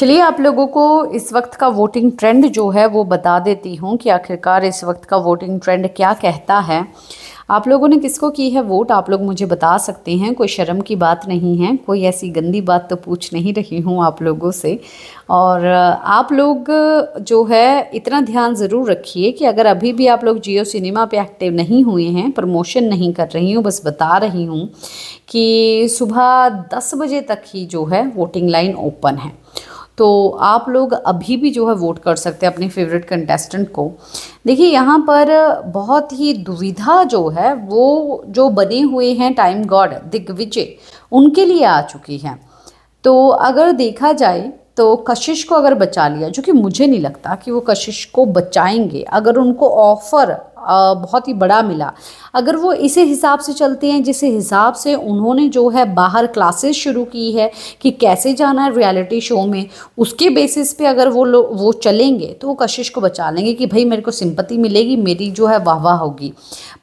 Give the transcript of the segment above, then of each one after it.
चलिए आप लोगों को इस वक्त का वोटिंग ट्रेंड जो है वो बता देती हूँ कि आखिरकार इस वक्त का वोटिंग ट्रेंड क्या कहता है आप लोगों ने किसको की है वोट आप लोग मुझे बता सकते हैं कोई शर्म की बात नहीं है कोई ऐसी गंदी बात तो पूछ नहीं रही हूँ आप लोगों से और आप लोग जो है इतना ध्यान ज़रूर रखिए कि अगर अभी भी आप लोग जियो सिनेमा पे एक्टिव नहीं हुए हैं प्रमोशन नहीं कर रही हूँ बस बता रही हूँ कि सुबह दस बजे तक ही जो है वोटिंग लाइन ओपन है तो आप लोग अभी भी जो है वोट कर सकते हैं अपने फेवरेट कंटेस्टेंट को देखिए यहाँ पर बहुत ही दुविधा जो है वो जो बने हुए हैं टाइम गॉड दिग्विजय उनके लिए आ चुकी है तो अगर देखा जाए तो कशिश को अगर बचा लिया जो कि मुझे नहीं लगता कि वो कशिश को बचाएंगे अगर उनको ऑफ़र बहुत ही बड़ा मिला अगर वो इसी हिसाब से चलते हैं जिस हिसाब से उन्होंने जो है बाहर क्लासेस शुरू की है कि कैसे जाना है रियलिटी शो में उसके बेसिस पे अगर वो लोग वो चलेंगे तो वो कशिश को बचा लेंगे कि भाई मेरे को सिंपति मिलेगी मेरी जो है वाह वाह होगी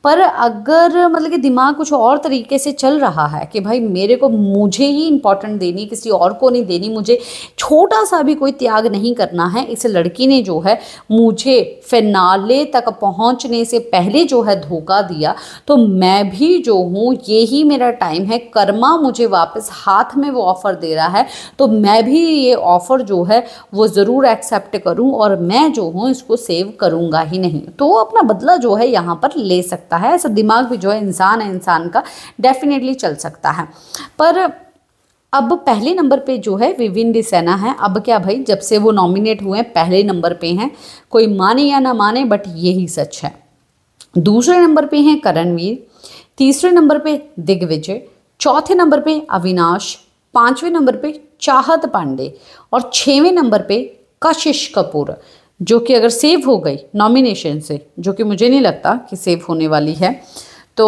पर अगर मतलब कि दिमाग कुछ और तरीके से चल रहा है कि भाई मेरे को मुझे ही इंपॉर्टेंट देनी किसी और को नहीं देनी मुझे छोटा सा भी कोई त्याग नहीं करना है इस लड़की ने जो है मुझे फिनाले तक पहुँचने से पहले जो है धोखा दिया तो मैं भी जो हूँ यही मेरा टाइम है कर्मा मुझे वापस हाथ में वो ऑफ़र दे रहा है तो मैं भी ये ऑफ़र जो है वो ज़रूर एक्सेप्ट करूँ और मैं जो हूँ इसको सेव करूँगा ही नहीं तो अपना बदला जो है यहाँ पर ले सकता है ऐसा दिमाग भी जो है इंसान है इंसान का डेफिनेटली चल सकता है पर अब पहले नंबर पे जो है विविन सेना है अब क्या भाई जब से वो नॉमिनेट हुए हैं पहले नंबर पे हैं कोई माने या ना माने बट यही सच है दूसरे नंबर पे हैं करणवीर तीसरे नंबर पे दिग्विजय चौथे नंबर पे अविनाश पाँचवें नंबर पे चाहत पांडे और छवें नंबर पे कशिश कपूर जो कि अगर सेव हो गई नॉमिनेशन से जो कि मुझे नहीं लगता कि सेव होने वाली है तो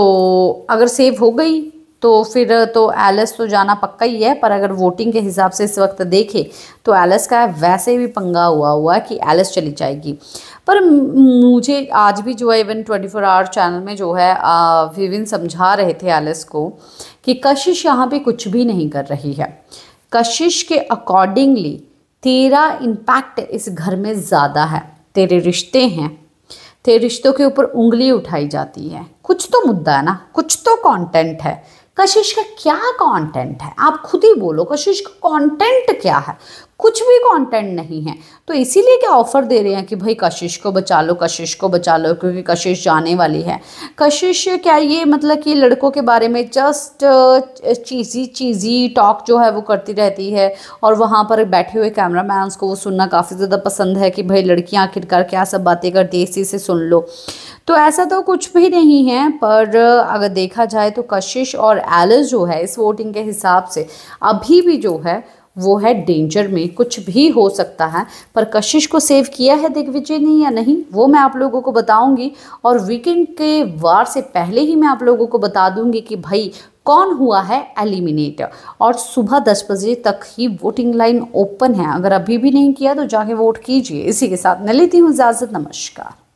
अगर सेव हो गई तो फिर तो एलिस तो जाना पक्का ही है पर अगर वोटिंग के हिसाब से इस वक्त देखें तो एलिस का वैसे भी पंगा हुआ हुआ कि एलिस चली जाएगी पर मुझे आज भी जो है even twenty four hour channel में जो है विविन समझा रहे थे एलिस को कि कशिश यहाँ पे कुछ भी नहीं कर रही है कशिश के अकॉर्डिंगली तेरा इम्पैक्ट इस घर में ज़्यादा है तेरे रिश्ते हैं तेरे रिश्तों के ऊपर उंगली उठाई जाती है कुछ तो मुद्दा है ना कुछ तो कंटेंट है कशिश का क्या कंटेंट है आप खुद ही बोलो कशिश का कंटेंट क्या है कुछ भी कंटेंट नहीं है तो इसीलिए क्या ऑफ़र दे रहे हैं कि भाई कशिश को बचा लो कशिश को बचा लो क्योंकि कशिश जाने वाली है कशिश क्या ये मतलब कि लड़कों के बारे में जस्ट चीज़ी चीज़ी टॉक जो है वो करती रहती है और वहाँ पर बैठे हुए कैमरा को वो सुनना काफ़ी ज़्यादा पसंद है कि भाई लड़कियाँ आखिरकार क्या सब बातें करती है इसी से सुन लो तो ऐसा तो कुछ भी नहीं है पर अगर देखा जाए तो कशिश और एलिस जो है इस वोटिंग के हिसाब से अभी भी जो है वो है डेंजर में कुछ भी हो सकता है पर कशिश को सेव किया है दिग्विजय ने या नहीं वो मैं आप लोगों को बताऊंगी और वीकेंड के वार से पहले ही मैं आप लोगों को बता दूंगी कि भाई कौन हुआ है एलिमिनेट और सुबह दस बजे तक ही वोटिंग लाइन ओपन है अगर अभी भी नहीं किया तो जाके वोट कीजिए इसी के साथ मैं लेती हूँ इजाज़त नमस्कार